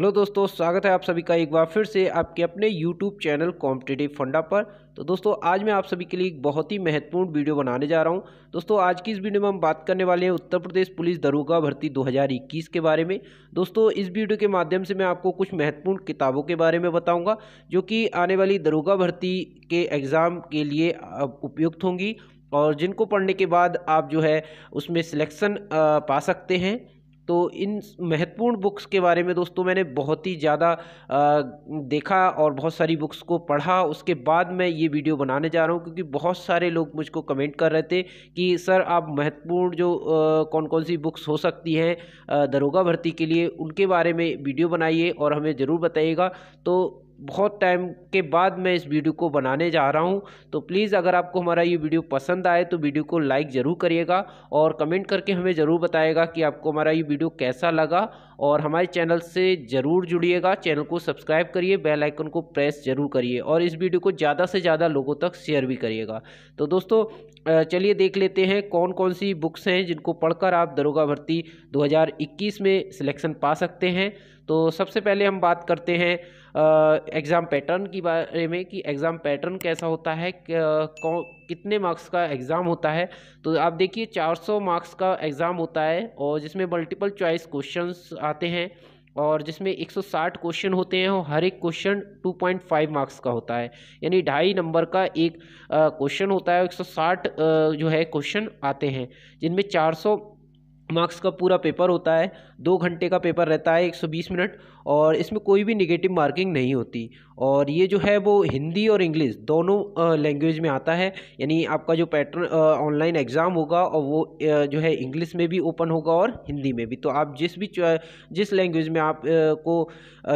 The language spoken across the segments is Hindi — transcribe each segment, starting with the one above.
हेलो दोस्तों स्वागत है आप सभी का एक बार फिर से आपके अपने यूट्यूब चैनल कॉम्पिटेटिव फंडा पर तो दोस्तों आज मैं आप सभी के लिए एक बहुत ही महत्वपूर्ण वीडियो बनाने जा रहा हूं दोस्तों आज की इस वीडियो में हम बात करने वाले हैं उत्तर प्रदेश पुलिस दरोगा भर्ती 2021 के बारे में दोस्तों इस वीडियो के माध्यम से मैं आपको कुछ महत्वपूर्ण किताबों के बारे में बताऊँगा जो कि आने वाली दरोगा भर्ती के एग्ज़ाम के लिए उपयुक्त होंगी और जिनको पढ़ने के बाद आप जो है उसमें सिलेक्शन पा सकते हैं तो इन महत्वपूर्ण बुक्स के बारे में दोस्तों मैंने बहुत ही ज़्यादा देखा और बहुत सारी बुक्स को पढ़ा उसके बाद मैं ये वीडियो बनाने जा रहा हूँ क्योंकि बहुत सारे लोग मुझको कमेंट कर रहे थे कि सर आप महत्वपूर्ण जो आ, कौन कौन सी बुक्स हो सकती हैं दरोगा भर्ती के लिए उनके बारे में वीडियो बनाइए और हमें ज़रूर बताइएगा तो बहुत टाइम के बाद मैं इस वीडियो को बनाने जा रहा हूँ तो प्लीज़ अगर आपको हमारा ये वीडियो पसंद आए तो वीडियो को लाइक ज़रूर करिएगा और कमेंट करके हमें ज़रूर बताएगा कि आपको हमारा ये वीडियो कैसा लगा और हमारे चैनल से ज़रूर जुड़िएगा चैनल को सब्सक्राइब करिए बेल आइकन को प्रेस ज़रूर करिए और इस वीडियो को ज़्यादा से ज़्यादा लोगों तक शेयर भी करिएगा तो दोस्तों चलिए देख लेते हैं कौन कौन सी बुक्स हैं जिनको पढ़कर आप दरोगा भर्ती दो में सिलेक्शन पा सकते हैं तो सबसे पहले हम बात करते हैं एग्ज़ाम पैटर्न के बारे में कि एग्ज़ाम पैटर्न कैसा होता है कितने मार्क्स का एग्ज़ाम होता है तो आप देखिए 400 मार्क्स का एग्ज़ाम होता है और जिसमें मल्टीपल चॉइस क्वेश्चंस आते हैं और जिसमें 160 क्वेश्चन होते हैं और हर एक क्वेश्चन 2.5 मार्क्स का होता है यानी ढाई नंबर का एक क्वेश्चन होता है 160 जो है क्वेश्चन आते हैं जिनमें 400 मार्क्स का पूरा पेपर होता है दो घंटे का पेपर रहता है 120 मिनट और इसमें कोई भी निगेटिव मार्किंग नहीं होती और ये जो है वो हिंदी और इंग्लिश दोनों लैंग्वेज में आता है यानी आपका जो पैटर्न ऑनलाइन एग्ज़ाम होगा और वो जो है इंग्लिश में भी ओपन होगा और हिंदी में भी तो आप जिस भी जिस लैंग्वेज में आप को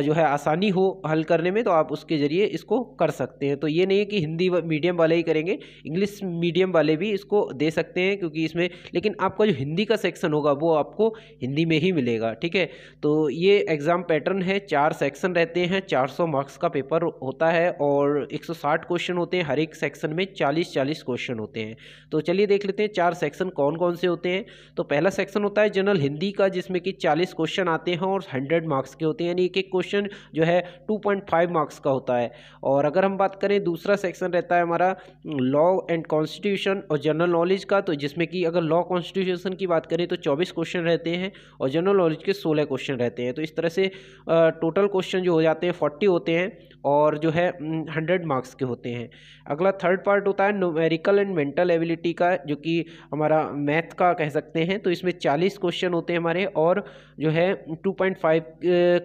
जो है आसानी हो हल करने में तो आप उसके ज़रिए इसको कर सकते हैं तो ये नहीं है कि हिंदी मीडियम वाले ही करेंगे इंग्लिश मीडियम वाले भी इसको दे सकते हैं क्योंकि इसमें लेकिन आपका जो हिंदी का सेक्शन होगा वो आपको हिंदी में ही मिलेगा ठीक है तो ये एग्ज़ाम पैटर्न पैटर्न है चार सेक्शन रहते हैं 400 मार्क्स का पेपर होता है और 160 क्वेश्चन होते हैं हर एक सेक्शन में 40-40 क्वेश्चन होते हैं तो चलिए देख लेते हैं चार सेक्शन कौन कौन से होते हैं तो पहला सेक्शन होता है जनरल हिंदी का जिसमें कि 40 क्वेश्चन आते हैं और 100 मार्क्स के होते हैं यानी एक एक क्वेश्चन जो है टू मार्क्स का होता है और अगर हम बात करें दूसरा सेक्शन रहता है हमारा लॉ एंड कॉन्स्टिट्यूशन और जनरल नॉलेज का तो जिसमें कि अगर लॉ कॉन्स्टिट्यूशन की बात करें तो चौबीस क्वेश्चन रहते हैं और जनरल नॉलेज के सोलह क्वेश्चन रहते हैं तो इस तरह से टोटल क्वेश्चन जो हो जाते हैं फोर्टी होते हैं और जो है हंड्रेड मार्क्स के होते हैं अगला थर्ड पार्ट होता है नोमेरिकल एंड मेंटल एबिलिटी का जो कि हमारा मैथ का कह सकते हैं तो इसमें चालीस क्वेश्चन होते हैं हमारे और जो है टू पॉइंट फाइव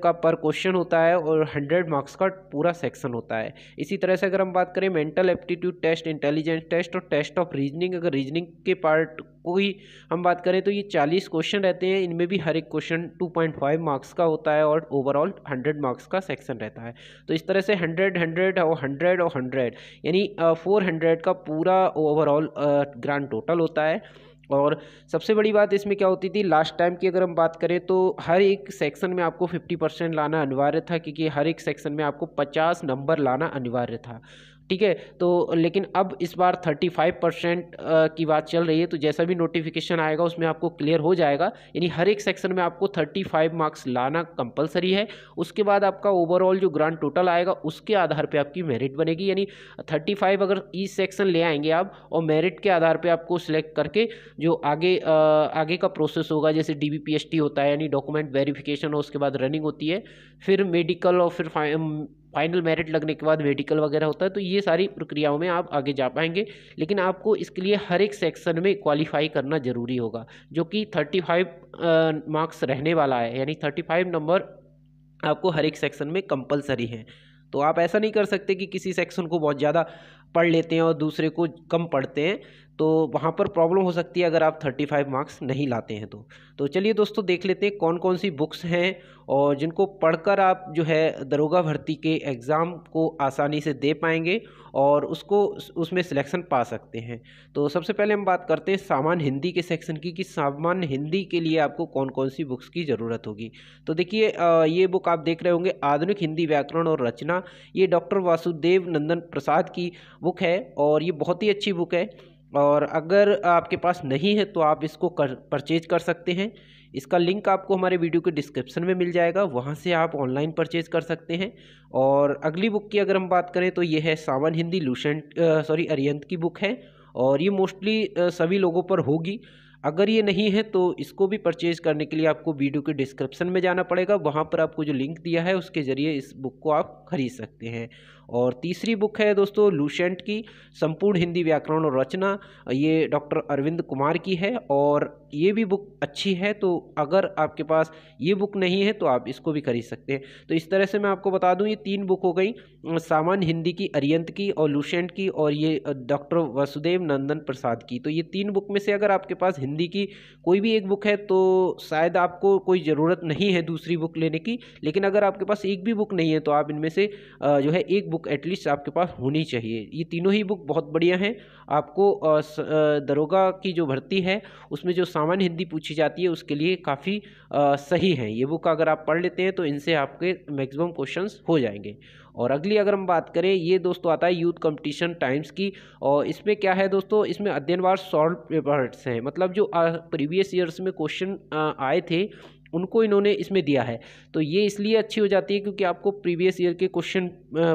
का पर क्वेश्चन होता है और हंड्रेड मार्क्स का पूरा सेक्शन होता है इसी तरह से अगर हम बात करें mental aptitude test intelligence test और टेस्ट ऑफ रीजनिंग अगर रीजनिंग के पार्ट को हम बात करें तो ये चालीस क्वेश्चन रहते हैं इनमें भी हर एक question two point five marks का होता है और ओवरऑल हंड्रेड मार्क्स का सेक्शन रहता है तो इस तरह से हंड्रेड हंड्रेड और हंड्रेड और हंड्रेड यानी फोर हंड्रेड का पूरा ओवरऑल ग्रांड टोटल होता है और सबसे बड़ी बात इसमें क्या होती थी लास्ट टाइम की अगर हम बात करें तो हर एक सेक्शन में आपको फिफ्टी परसेंट लाना अनिवार्य था क्योंकि हर एक सेक्शन में आपको पचास नंबर लाना अनिवार्य था ठीक है तो लेकिन अब इस बार थर्टी फाइव परसेंट की बात चल रही है तो जैसा भी नोटिफिकेशन आएगा उसमें आपको क्लियर हो जाएगा यानी हर एक सेक्शन में आपको थर्टी फाइव मार्क्स लाना कंपलसरी है उसके बाद आपका ओवरऑल जो ग्रांड टोटल आएगा उसके आधार पर आपकी मेरिट बनेगी यानी थर्टी फाइव अगर ई सेक्शन ले आएंगे आप और मेरिट के आधार पर आपको सिलेक्ट करके जो आगे आगे का प्रोसेस होगा जैसे डी होता है यानी डॉक्यूमेंट वेरिफिकेशन और उसके बाद रनिंग होती है फिर मेडिकल और फिर फाइनल मेरिट लगने के बाद मेडिकल वगैरह होता है तो ये सारी प्रक्रियाओं में आप आगे जा पाएंगे लेकिन आपको इसके लिए हर एक सेक्शन में क्वालिफाई करना ज़रूरी होगा जो कि थर्टी फाइव मार्क्स रहने वाला है यानी थर्टी फाइव नंबर आपको हर एक सेक्शन में कंपलसरी है तो आप ऐसा नहीं कर सकते कि किसी सेक्शन को बहुत ज़्यादा पढ़ लेते हैं और दूसरे को कम पढ़ते हैं तो वहाँ पर प्रॉब्लम हो सकती है अगर आप 35 मार्क्स नहीं लाते हैं तो तो चलिए दोस्तों देख लेते हैं कौन कौन सी बुक्स हैं और जिनको पढ़कर आप जो है दरोगा भर्ती के एग्ज़ाम को आसानी से दे पाएंगे और उसको उसमें सिलेक्शन पा सकते हैं तो सबसे पहले हम बात करते हैं सामान्य हिंदी के सेक्शन की कि सामान्य हिंदी के लिए आपको कौन कौन सी बुक्स की ज़रूरत होगी तो देखिए ये बुक आप देख रहे होंगे आधुनिक हिंदी व्याकरण और रचना ये डॉक्टर वासुदेव नंदन प्रसाद की बुक है और ये बहुत ही अच्छी बुक है और अगर आपके पास नहीं है तो आप इसको कर परचेज कर सकते हैं इसका लिंक आपको हमारे वीडियो के डिस्क्रिप्शन में मिल जाएगा वहाँ से आप ऑनलाइन परचेज कर सकते हैं और अगली बुक की अगर हम बात करें तो ये है सावन हिंदी लूशेंट सॉरी अरियंत की बुक है और ये मोस्टली सभी लोगों पर होगी अगर ये नहीं है तो इसको भी परचेज़ करने के लिए आपको वीडियो के डिस्क्रिप्शन में जाना पड़ेगा वहाँ पर आपको जो लिंक दिया है उसके ज़रिए इस बुक को आप खरीद सकते हैं और तीसरी बुक है दोस्तों लूशेंट की संपूर्ण हिंदी व्याकरण और रचना ये डॉक्टर अरविंद कुमार की है और ये भी बुक अच्छी है तो अगर आपके पास ये बुक नहीं है तो आप इसको भी खरीद सकते हैं तो इस तरह से मैं आपको बता दूं ये तीन बुक हो गई सामान्य हिंदी की अरियंत की और लूशेंट की और ये डॉक्टर वसुदेव नंदन प्रसाद की तो ये तीन बुक में से अगर आपके पास हिंदी की कोई भी एक बुक है तो शायद आपको कोई ज़रूरत नहीं है दूसरी बुक लेने की लेकिन अगर आपके पास एक भी बुक नहीं है तो आप इनमें से जो है एक बुक बुक एटलीस्ट आपके पास होनी चाहिए ये तीनों ही बुक बहुत बढ़िया हैं आपको दरोगा की जो भर्ती है उसमें जो सामान्य हिंदी पूछी जाती है उसके लिए काफ़ी सही हैं ये बुक अगर आप पढ़ लेते हैं तो इनसे आपके मैक्सिमम क्वेश्चंस हो जाएंगे और अगली अगर हम बात करें ये दोस्तों आता है यूथ कंपटीशन टाइम्स की और इसमें क्या है दोस्तों इसमें अध्ययनवार सॉल्व पेपर्स हैं मतलब जो प्रीवियस ईयर्स में क्वेश्चन आए थे उनको इन्होंने इसमें दिया है तो ये इसलिए अच्छी हो जाती है क्योंकि आपको प्रीवियस ईयर के क्वेश्चन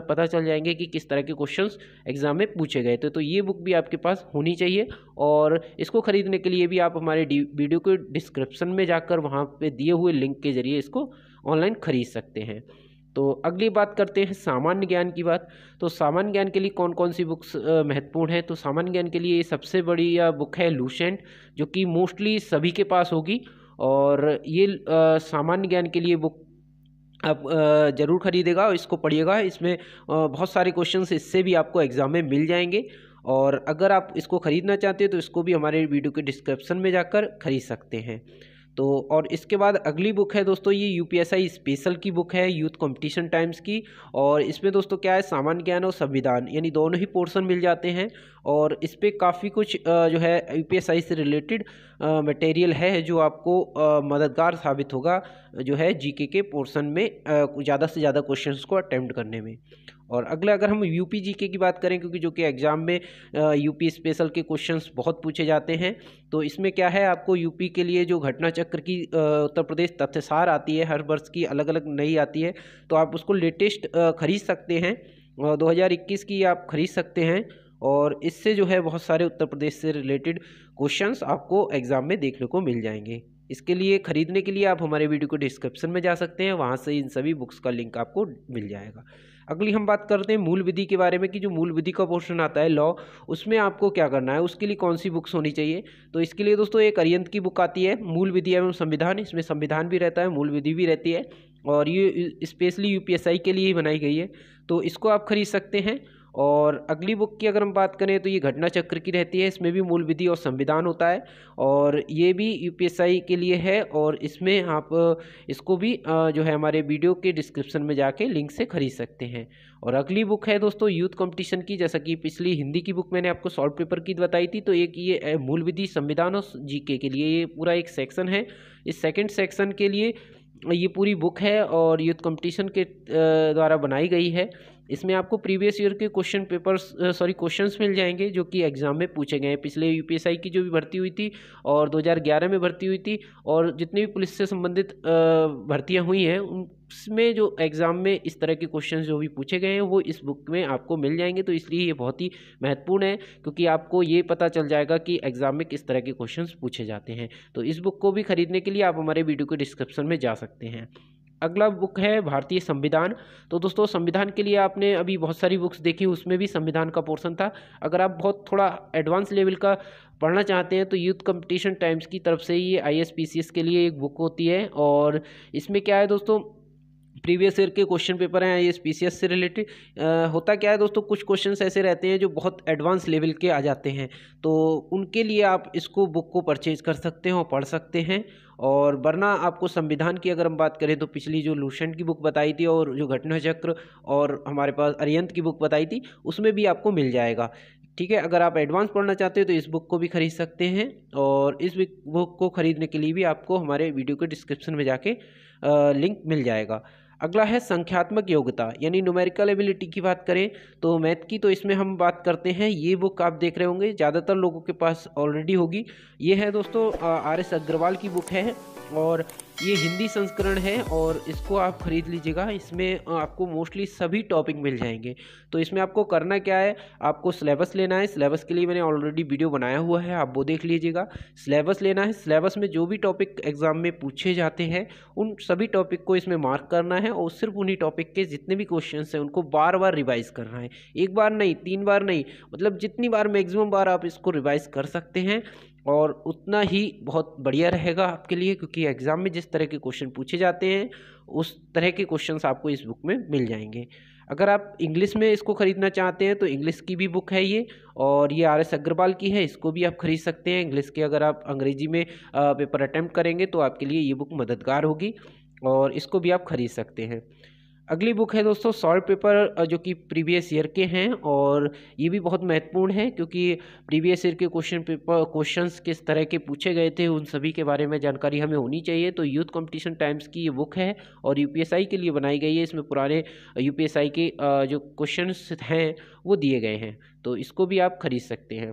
पता चल जाएंगे कि किस तरह के क्वेश्चंस एग्ज़ाम में पूछे गए थे तो, तो ये बुक भी आपके पास होनी चाहिए और इसको ख़रीदने के लिए भी आप हमारे वीडियो के डिस्क्रिप्शन में जाकर वहाँ पर दिए हुए लिंक के ज़रिए इसको ऑनलाइन ख़रीद सकते हैं तो अगली बात करते हैं सामान्य ज्ञान की बात तो सामान्य ज्ञान के लिए कौन कौन सी बुक्स महत्वपूर्ण है तो सामान्य ज्ञान के लिए सबसे बड़ी बुक है लूसेंट जो कि मोस्टली सभी के पास होगी और ये सामान्य ज्ञान के लिए बुक आप ज़रूर खरीदेगा और इसको पढ़िएगा इसमें बहुत सारे क्वेश्चंस इससे भी आपको एग्ज़ाम में मिल जाएंगे और अगर आप इसको ख़रीदना चाहते हैं तो इसको भी हमारे वीडियो के डिस्क्रिप्शन में जाकर ख़रीद सकते हैं तो और इसके बाद अगली बुक है दोस्तों ये यूपीएसआई स्पेशल की बुक है यूथ कंपटीशन टाइम्स की और इसमें दोस्तों क्या है सामान्य ज्ञान और संविधान यानी दोनों ही पोर्शन मिल जाते हैं और इस पर काफ़ी कुछ जो है यूपीएसआई से रिलेटेड मटेरियल है जो आपको मददगार साबित होगा जो है जीके के पोर्सन में ज़्यादा से ज़्यादा क्वेश्चन को अटैम्प्ट करने में और अगले अगर हम जी के की बात करें क्योंकि जो कि एग्ज़ाम में यूपी स्पेशल के क्वेश्चंस बहुत पूछे जाते हैं तो इसमें क्या है आपको यूपी के लिए जो घटना चक्र की उत्तर प्रदेश तथ्यसार आती है हर वर्ष की अलग अलग नई आती है तो आप उसको लेटेस्ट खरीद सकते हैं दो की आप खरीद सकते हैं और इससे जो है बहुत सारे उत्तर प्रदेश से रिलेटेड क्वेश्चंस आपको एग्ज़ाम में देखने को मिल जाएंगे इसके लिए ख़रीदने के लिए आप हमारे वीडियो को डिस्क्रिप्शन में जा सकते हैं वहाँ से इन सभी बुक्स का लिंक आपको मिल जाएगा अगली हम बात करते हैं मूल विधि के बारे में कि जो मूल विधि का पोर्शन आता है लॉ उसमें आपको क्या करना है उसके लिए कौन सी बुक्स होनी चाहिए तो इसके लिए दोस्तों एक अरियंत की बुक आती है मूल विधि एवं संविधान इसमें संविधान भी रहता है मूल विधि भी रहती है और ये स्पेशली यूपीएसआई के लिए ही बनाई गई है तो इसको आप खरीद सकते हैं और अगली बुक की अगर हम बात करें तो ये घटना चक्र की रहती है इसमें भी मूल विधि और संविधान होता है और ये भी यूपीएसआई के लिए है और इसमें आप इसको भी जो है हमारे वीडियो के डिस्क्रिप्शन में जाके लिंक से खरीद सकते हैं और अगली बुक है दोस्तों यूथ कंपटीशन की जैसा कि पिछली हिंदी की बुक मैंने आपको सॉल्ट पेपर की बताई थी तो एक ये मूल विधि संविधान और जी के लिए ये पूरा एक सेक्शन है इस सेकेंड सेक्शन के लिए ये पूरी बुक है और यूथ कंपटीशन के द्वारा बनाई गई है इसमें आपको प्रीवियस ईयर के क्वेश्चन पेपर्स सॉरी क्वेश्चंस मिल जाएंगे जो कि एग्ज़ाम में पूछे गए हैं पिछले यूपीएसआई की जो भी भर्ती हुई थी और 2011 में भर्ती हुई थी और जितनी भी पुलिस से संबंधित भर्तियां हुई हैं उसमें जो एग्ज़ाम में इस तरह के क्वेश्चन जो भी पूछे गए हैं वो इस बुक में आपको मिल जाएंगे तो इसलिए ये बहुत ही महत्वपूर्ण है क्योंकि आपको ये पता चल जाएगा कि एग्ज़ाम में किस तरह के क्वेश्चन पूछे जाते हैं तो इस बुक को भी खरीदने के लिए आप हमारे वीडियो के डिस्क्रिप्शन में जा सकते हैं अगला बुक है भारतीय संविधान तो दोस्तों संविधान के लिए आपने अभी बहुत सारी बुक्स देखी उसमें भी संविधान का पोर्सन था अगर आप बहुत थोड़ा एडवांस लेवल का पढ़ना चाहते हैं तो यूथ कंपटीशन टाइम्स की तरफ से ये आई के लिए एक बुक होती है और इसमें क्या है दोस्तों प्रीवियस ईयर के क्वेश्चन पेपर हैं ये स्पीसीएस से रिलेटेड होता क्या है दोस्तों कुछ क्वेश्चंस ऐसे रहते हैं जो बहुत एडवांस लेवल के आ जाते हैं तो उनके लिए आप इसको बुक को परचेज कर सकते हैं और पढ़ सकते हैं और वरना आपको संविधान की अगर हम बात करें तो पिछली जो लूशन की बुक बताई थी और जो घटना चक्र और हमारे पास अरियंत की बुक बताई थी उसमें भी आपको मिल जाएगा ठीक है अगर आप एडवांस पढ़ना चाहते हो तो इस बुक को भी खरीद सकते हैं और इस बुक को ख़रीदने के लिए भी आपको हमारे वीडियो के डिस्क्रिप्शन में जाके लिंक मिल जाएगा अगला है संख्यात्मक योग्यता यानी न्यूमेरिकल एबिलिटी की बात करें तो मैथ की तो इसमें हम बात करते हैं ये बुक आप देख रहे होंगे ज़्यादातर लोगों के पास ऑलरेडी होगी ये है दोस्तों आर एस अग्रवाल की बुक है और ये हिंदी संस्करण है और इसको आप ख़रीद लीजिएगा इसमें आपको मोस्टली सभी टॉपिक मिल जाएंगे तो इसमें आपको करना क्या है आपको सिलेबस लेना है सिलेबस के लिए मैंने ऑलरेडी वीडियो बनाया हुआ है आप वो देख लीजिएगा सिलेबस लेना है सिलेबस में जो भी टॉपिक एग्ज़ाम में पूछे जाते हैं उन सभी टॉपिक को इसमें मार्क करना है और सिर्फ उन्हीं टॉपिक के जितने भी क्वेश्चन हैं उनको बार बार रिवाइज़ करना है एक बार नहीं तीन बार नहीं मतलब जितनी बार मैक्सिमम बार आप इसको रिवाइज़ कर सकते हैं और उतना ही बहुत बढ़िया रहेगा आपके लिए क्योंकि एग्ज़ाम में जिस तरह के क्वेश्चन पूछे जाते हैं उस तरह के क्वेश्चंस आपको इस बुक में मिल जाएंगे अगर आप इंग्लिश में इसको ख़रीदना चाहते हैं तो इंग्लिश की भी बुक है ये और ये आर एस अग्रवाल की है इसको भी आप ख़रीद सकते हैं इंग्लिश के अगर आप अंग्रेज़ी में पेपर अटैम्प्ट करेंगे तो आपके लिए ये बुक मददगार होगी और इसको भी आप ख़रीद सकते हैं अगली बुक है दोस्तों सॉल्ट पेपर जो कि प्रीवियस ईयर के हैं और ये भी बहुत महत्वपूर्ण है क्योंकि प्रीवियस ईयर के क्वेश्चन पेपर क्वेश्चंस किस तरह के पूछे गए थे उन सभी के बारे में जानकारी हमें होनी चाहिए तो यूथ कंपटीशन टाइम्स की ये बुक है और यू के लिए बनाई गई है इसमें पुराने यू के जो क्वेश्चन हैं वो दिए गए हैं तो इसको भी आप खरीद सकते हैं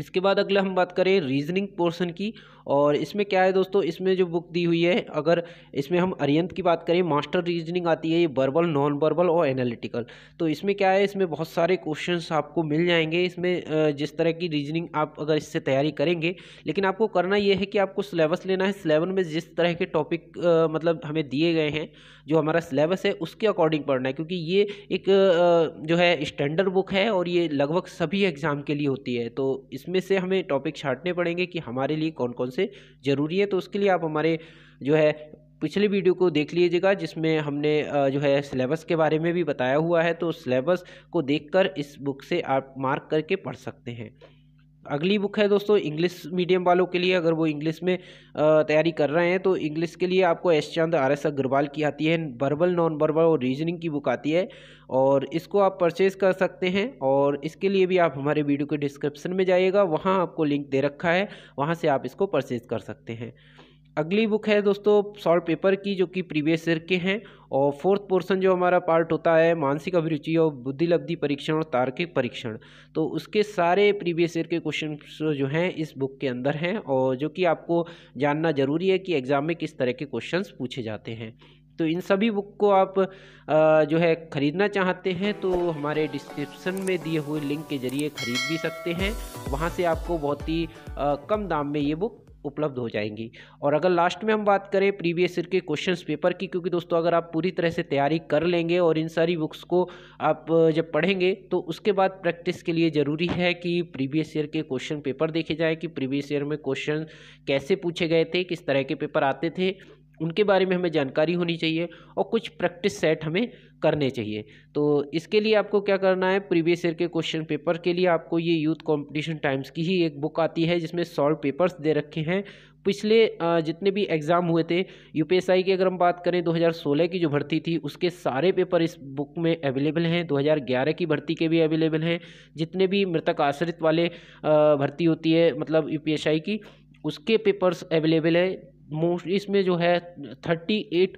इसके बाद अगला हम बात करें रीजनिंग पोर्सन की और इसमें क्या है दोस्तों इसमें जो बुक दी हुई है अगर इसमें हम अरियंत की बात करें मास्टर रीजनिंग आती है ये वर्बल नॉन वर्बल और एनालिटिकल तो इसमें क्या है इसमें बहुत सारे क्वेश्चन आपको मिल जाएंगे इसमें जिस तरह की रीजनिंग आप अगर इससे तैयारी करेंगे लेकिन आपको करना ये है कि आपको सिलेबस लेना है सिलेबन में जिस तरह के टॉपिक मतलब हमें दिए गए हैं जो हमारा सिलेबस है उसके अकॉर्डिंग पढ़ना है क्योंकि ये एक जो है स्टैंडर्ड बुक है और ये लगभग सभी एग्ज़ाम के लिए होती है तो इसमें से हमें टॉपिक छाटने पड़ेंगे कि हमारे लिए कौन कौन से ज़रूरी है तो उसके लिए आप हमारे जो है पिछले वीडियो को देख लीजिएगा जिसमें हमने जो है सिलेबस के बारे में भी बताया हुआ है तो सिलेबस को देखकर इस बुक से आप मार्क करके पढ़ सकते हैं अगली बुक है दोस्तों इंग्लिश मीडियम वालों के लिए अगर वो इंग्लिश में तैयारी कर रहे हैं तो इंग्लिश के लिए आपको S Chand R S Agarwal की आती है वर्बल नॉन वर्बल और रीजनिंग की बुक आती है और इसको आप परचेज़ कर सकते हैं और इसके लिए भी आप हमारे वीडियो के डिस्क्रिप्शन में जाइएगा वहाँ आपको लिंक दे रखा है वहाँ से आप इसको परचेज़ कर सकते हैं अगली बुक है दोस्तों सॉल्व पेपर की जो कि प्रीवियस ईयर के हैं और फोर्थ पोर्शन जो हमारा पार्ट होता है मानसिक अभिरुचि और बुद्धिलब्धि परीक्षण और तार्किक परीक्षण तो उसके सारे प्रीवियस ईयर के क्वेश्चन तो जो हैं इस बुक के अंदर हैं और जो कि आपको जानना जरूरी है कि एग्ज़ाम में किस तरह के क्वेश्चन पूछे जाते हैं तो इन सभी बुक को आप जो है ख़रीदना चाहते हैं तो हमारे डिस्क्रिप्शन में दिए हुए लिंक के ज़रिए ख़रीद भी सकते हैं वहाँ से आपको बहुत ही कम दाम में ये बुक उपलब्ध हो जाएंगी और अगर लास्ट में हम बात करें प्रीवियस ईयर के क्वेश्चंस पेपर की क्योंकि दोस्तों अगर आप पूरी तरह से तैयारी कर लेंगे और इन सारी बुक्स को आप जब पढ़ेंगे तो उसके बाद प्रैक्टिस के लिए ज़रूरी है कि प्रीवियस ईयर के क्वेश्चन पेपर देखे जाएँ कि प्रीवियस ईयर में क्वेश्चन कैसे पूछे गए थे किस तरह के पेपर आते थे उनके बारे में हमें जानकारी होनी चाहिए और कुछ प्रैक्टिस सेट हमें करने चाहिए तो इसके लिए आपको क्या करना है प्रीवियस ईयर के क्वेश्चन पेपर के लिए आपको ये यूथ कंपटीशन टाइम्स की ही एक बुक आती है जिसमें सॉल्व पेपर्स दे रखे हैं पिछले जितने भी एग्ज़ाम हुए थे यूपीएसआई की अगर हम बात करें 2016 की जो भर्ती थी उसके सारे पेपर इस बुक में अवेलेबल हैं 2011 की भर्ती के भी अवेलेबल हैं जितने भी मृतक आश्रित वाले भर्ती होती है मतलब यूपीएसआई की उसके पेपर्स अवेलेबल हैं मोस्ट इसमें जो है thirty eight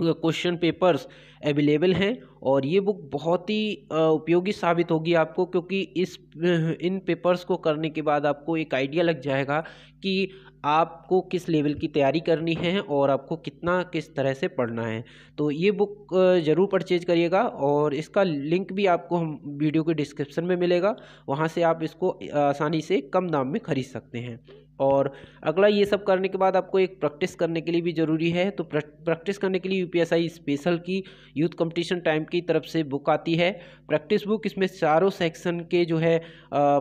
question papers available हैं और ये बुक बहुत ही उपयोगी साबित होगी आपको क्योंकि इस इन पेपर्स को करने के बाद आपको एक आइडिया लग जाएगा कि आपको किस लेवल की तैयारी करनी है और आपको कितना किस तरह से पढ़ना है तो ये बुक ज़रूर परचेज करिएगा और इसका लिंक भी आपको हम वीडियो के डिस्क्रिप्शन में मिलेगा वहाँ से आप इसको आसानी से कम दाम में ख़रीद सकते हैं और अगला ये सब करने के बाद आपको एक प्रैक्टिस करने के लिए भी ज़रूरी है तो प्रैक्टिस करने के लिए यूपीएसआई स्पेशल की यूथ कंपटीशन टाइम की तरफ से बुक आती है प्रैक्टिस बुक इसमें चारों सेक्शन के जो है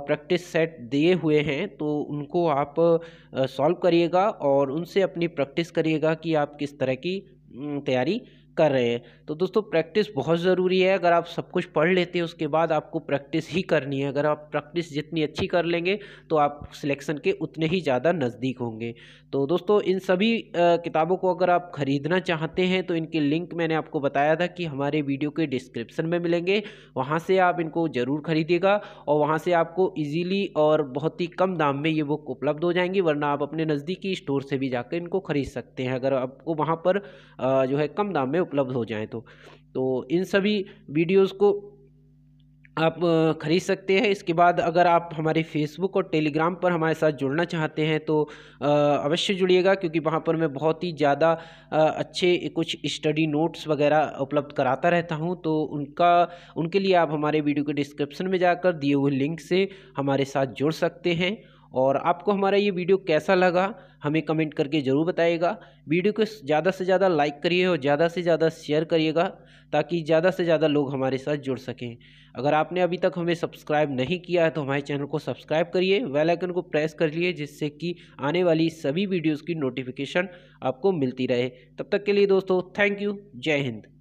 प्रैक्टिस सेट दिए हुए हैं तो उनको आप सॉल्व करिएगा और उनसे अपनी प्रैक्टिस करिएगा कि आप किस तरह की तैयारी कर रहे हैं तो दोस्तों प्रैक्टिस बहुत ज़रूरी है अगर आप सब कुछ पढ़ लेते हैं उसके बाद आपको प्रैक्टिस ही करनी है अगर आप प्रैक्टिस जितनी अच्छी कर लेंगे तो आप सिलेक्शन के उतने ही ज़्यादा नज़दीक होंगे तो दोस्तों इन सभी किताबों को अगर आप ख़रीदना चाहते हैं तो इनके लिंक मैंने आपको बताया था कि हमारे वीडियो के डिस्क्रिप्सन में मिलेंगे वहाँ से आप इनको ज़रूर ख़रीदिएगा और वहाँ से आपको ईजीली और बहुत ही कम दाम में ये बुक उपलब्ध हो जाएंगी वरना आप अपने नज़दीकी स्टोर से भी जाकर इनको ख़रीद सकते हैं अगर आपको वहाँ पर जो है कम दाम में उपलब्ध हो जाएँ तो तो इन सभी वीडियोज़ को आप ख़रीद सकते हैं इसके बाद अगर आप हमारे फेसबुक और टेलीग्राम पर हमारे साथ जुड़ना चाहते हैं तो अवश्य जुड़िएगा क्योंकि वहाँ पर मैं बहुत ही ज़्यादा अच्छे कुछ स्टडी नोट्स वगैरह उपलब्ध कराता रहता हूँ तो उनका उनके लिए आप हमारे वीडियो के डिस्क्रिप्शन में जाकर दिए हुए लिंक से हमारे साथ जुड़ सकते हैं और आपको हमारा ये वीडियो कैसा लगा हमें कमेंट करके ज़रूर बताइएगा वीडियो को ज़्यादा से ज़्यादा लाइक करिए और ज़्यादा से ज़्यादा शेयर करिएगा ताकि ज़्यादा से ज़्यादा लोग हमारे साथ जुड़ सकें अगर आपने अभी तक हमें सब्सक्राइब नहीं किया है तो हमारे चैनल को सब्सक्राइब करिए वेलाइकन आइकन को प्रेस कर लिए जिससे कि आने वाली सभी वीडियोज़ की नोटिफिकेशन आपको मिलती रहे तब तक के लिए दोस्तों थैंक यू जय हिंद